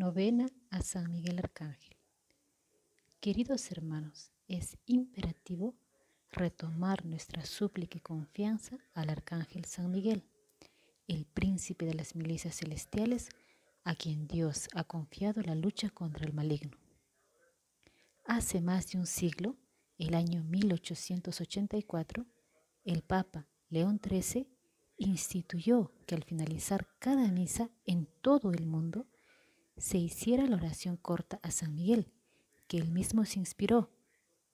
Novena a San Miguel Arcángel. Queridos hermanos, es imperativo retomar nuestra súplica y confianza al Arcángel San Miguel, el príncipe de las milicias celestiales, a quien Dios ha confiado la lucha contra el maligno. Hace más de un siglo, el año 1884, el Papa León XIII instituyó que al finalizar cada misa en todo el mundo, se hiciera la oración corta a San Miguel, que él mismo se inspiró,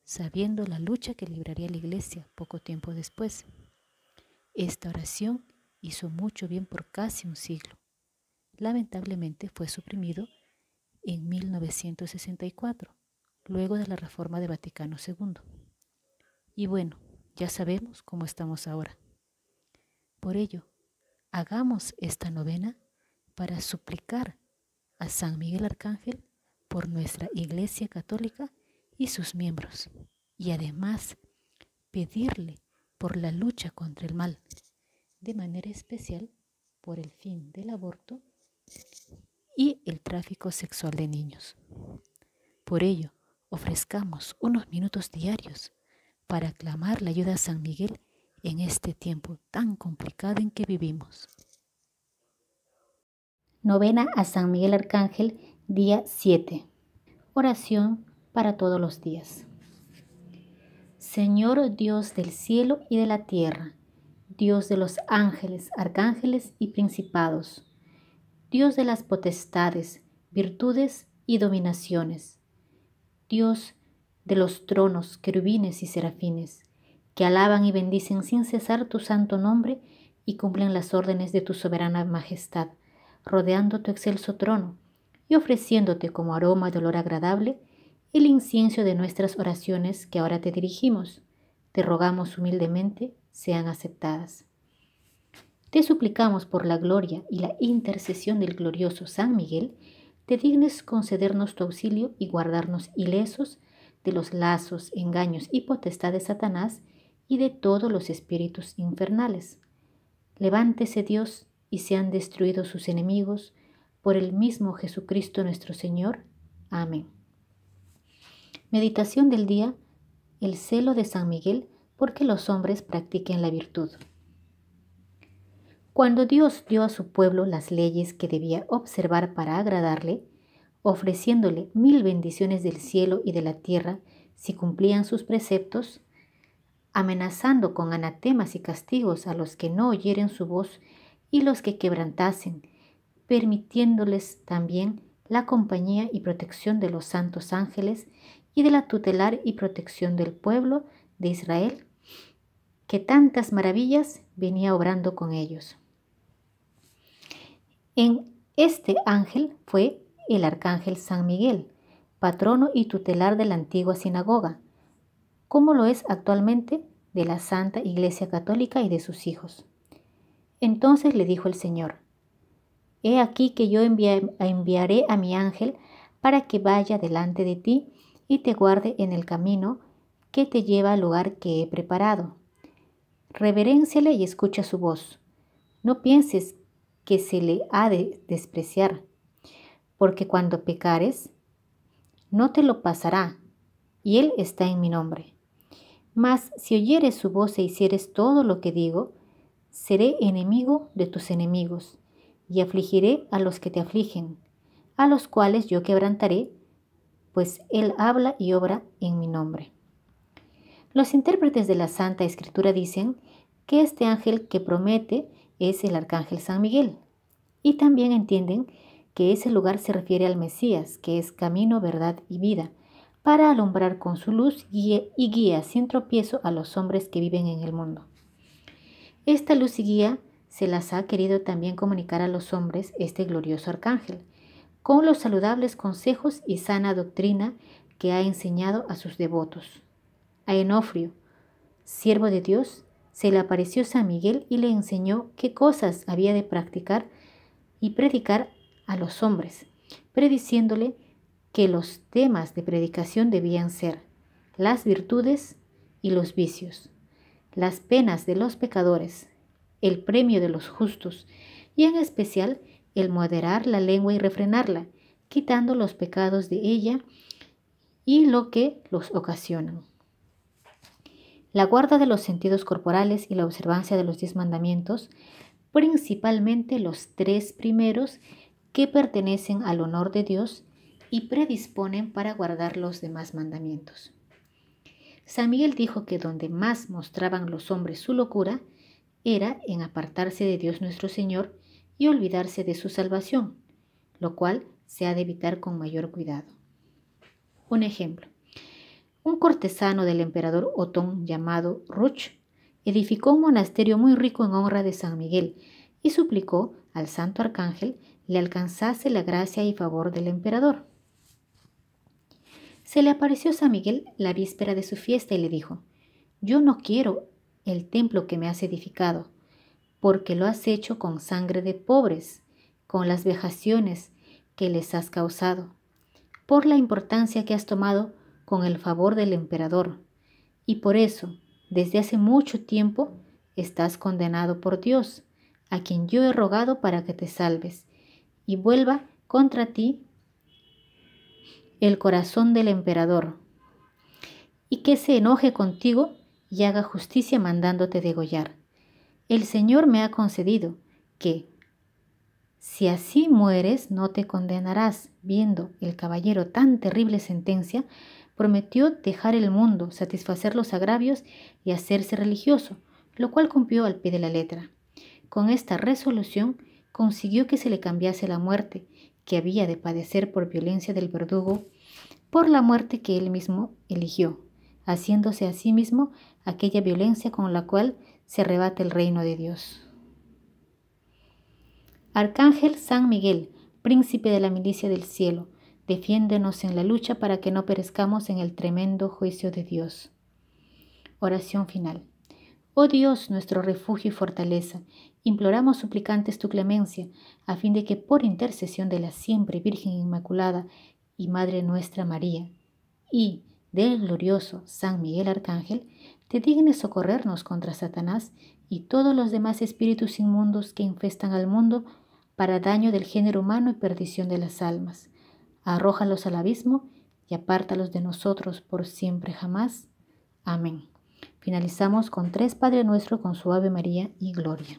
sabiendo la lucha que libraría la iglesia poco tiempo después. Esta oración hizo mucho bien por casi un siglo. Lamentablemente fue suprimido en 1964, luego de la reforma de Vaticano II. Y bueno, ya sabemos cómo estamos ahora. Por ello, hagamos esta novena para suplicar a San Miguel Arcángel por nuestra Iglesia Católica y sus miembros, y además pedirle por la lucha contra el mal, de manera especial por el fin del aborto y el tráfico sexual de niños. Por ello, ofrezcamos unos minutos diarios para clamar la ayuda a San Miguel en este tiempo tan complicado en que vivimos. Novena a San Miguel Arcángel, día 7. Oración para todos los días. Señor Dios del cielo y de la tierra, Dios de los ángeles, arcángeles y principados, Dios de las potestades, virtudes y dominaciones, Dios de los tronos, querubines y serafines, que alaban y bendicen sin cesar tu santo nombre y cumplen las órdenes de tu soberana majestad rodeando tu excelso trono y ofreciéndote como aroma de olor agradable el incienso de nuestras oraciones que ahora te dirigimos. Te rogamos humildemente sean aceptadas. Te suplicamos por la gloria y la intercesión del glorioso San Miguel, te dignes concedernos tu auxilio y guardarnos ilesos de los lazos, engaños y potestad de Satanás y de todos los espíritus infernales. Levántese Dios y sean destruidos sus enemigos, por el mismo Jesucristo nuestro Señor. Amén. Meditación del día, el celo de San Miguel porque los hombres practiquen la virtud. Cuando Dios dio a su pueblo las leyes que debía observar para agradarle, ofreciéndole mil bendiciones del cielo y de la tierra si cumplían sus preceptos, amenazando con anatemas y castigos a los que no oyeren su voz y los que quebrantasen, permitiéndoles también la compañía y protección de los santos ángeles y de la tutelar y protección del pueblo de Israel, que tantas maravillas venía obrando con ellos. En este ángel fue el arcángel San Miguel, patrono y tutelar de la antigua sinagoga, como lo es actualmente de la Santa Iglesia Católica y de sus hijos. Entonces le dijo el Señor, He aquí que yo enviaré a mi ángel para que vaya delante de ti y te guarde en el camino que te lleva al lugar que he preparado. Reverénciale y escucha su voz. No pienses que se le ha de despreciar, porque cuando pecares, no te lo pasará, y él está en mi nombre. Mas si oyeres su voz e hicieres todo lo que digo, seré enemigo de tus enemigos, y afligiré a los que te afligen, a los cuales yo quebrantaré, pues Él habla y obra en mi nombre. Los intérpretes de la Santa Escritura dicen que este ángel que promete es el arcángel San Miguel, y también entienden que ese lugar se refiere al Mesías, que es camino, verdad y vida, para alumbrar con su luz y guía sin tropiezo a los hombres que viven en el mundo. Esta luz y guía se las ha querido también comunicar a los hombres este glorioso arcángel, con los saludables consejos y sana doctrina que ha enseñado a sus devotos. A Enofrio, siervo de Dios, se le apareció San Miguel y le enseñó qué cosas había de practicar y predicar a los hombres, prediciéndole que los temas de predicación debían ser las virtudes y los vicios, las penas de los pecadores, el premio de los justos, y en especial el moderar la lengua y refrenarla, quitando los pecados de ella y lo que los ocasionan. La guarda de los sentidos corporales y la observancia de los diez mandamientos, principalmente los tres primeros que pertenecen al honor de Dios y predisponen para guardar los demás mandamientos. San Miguel dijo que donde más mostraban los hombres su locura era en apartarse de Dios nuestro Señor y olvidarse de su salvación, lo cual se ha de evitar con mayor cuidado. Un ejemplo. Un cortesano del emperador Otón llamado Ruch edificó un monasterio muy rico en honra de San Miguel y suplicó al santo arcángel le alcanzase la gracia y favor del emperador. Se le apareció San Miguel la víspera de su fiesta y le dijo, Yo no quiero el templo que me has edificado, porque lo has hecho con sangre de pobres, con las vejaciones que les has causado, por la importancia que has tomado con el favor del emperador. Y por eso, desde hace mucho tiempo, estás condenado por Dios, a quien yo he rogado para que te salves, y vuelva contra ti el corazón del emperador, y que se enoje contigo y haga justicia mandándote degollar. El Señor me ha concedido que, si así mueres, no te condenarás. Viendo el caballero tan terrible sentencia, prometió dejar el mundo, satisfacer los agravios y hacerse religioso, lo cual cumplió al pie de la letra. Con esta resolución consiguió que se le cambiase la muerte, que había de padecer por violencia del verdugo, por la muerte que él mismo eligió, haciéndose a sí mismo aquella violencia con la cual se arrebata el reino de Dios. Arcángel San Miguel, príncipe de la milicia del cielo, defiéndenos en la lucha para que no perezcamos en el tremendo juicio de Dios. Oración final. Oh Dios, nuestro refugio y fortaleza, imploramos suplicantes tu clemencia, a fin de que por intercesión de la siempre Virgen Inmaculada y Madre nuestra María, y del glorioso San Miguel Arcángel, te dignes socorrernos contra Satanás y todos los demás espíritus inmundos que infestan al mundo para daño del género humano y perdición de las almas. Arrójalos al abismo y apártalos de nosotros por siempre jamás. Amén. Finalizamos con tres Padre Nuestro con suave Ave María y Gloria.